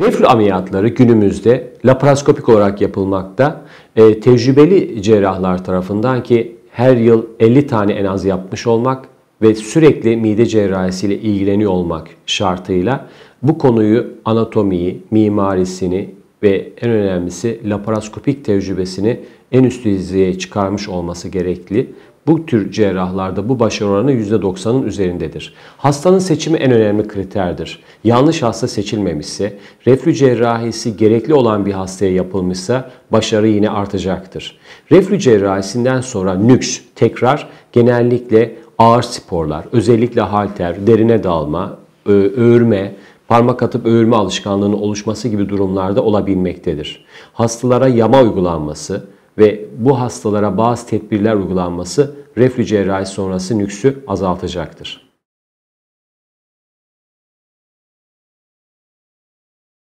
Reflü ameliyatları günümüzde laparoskopik olarak yapılmakta. E, tecrübeli cerrahlar tarafından ki her yıl 50 tane en az yapmış olmak ve sürekli mide cerrahisiyle ilgileniyor olmak şartıyla bu konuyu anatomiyi, mimarisini, ve en önemlisi laparoskopik tecrübesini en üst düzeye çıkarmış olması gerekli. Bu tür cerrahlarda bu başarı oranı %90'ın üzerindedir. Hastanın seçimi en önemli kriterdir. Yanlış hasta seçilmemişse, reflü cerrahisi gerekli olan bir hastaya yapılmışsa başarı yine artacaktır. Reflü cerrahisinden sonra nüks, tekrar genellikle ağır sporlar, özellikle halter, derine dalma, öğürme, parmak atıp övülme alışkanlığının oluşması gibi durumlarda olabilmektedir. Hastalara yama uygulanması ve bu hastalara bazı tedbirler uygulanması reflü cerrahi sonrası nüksü azaltacaktır.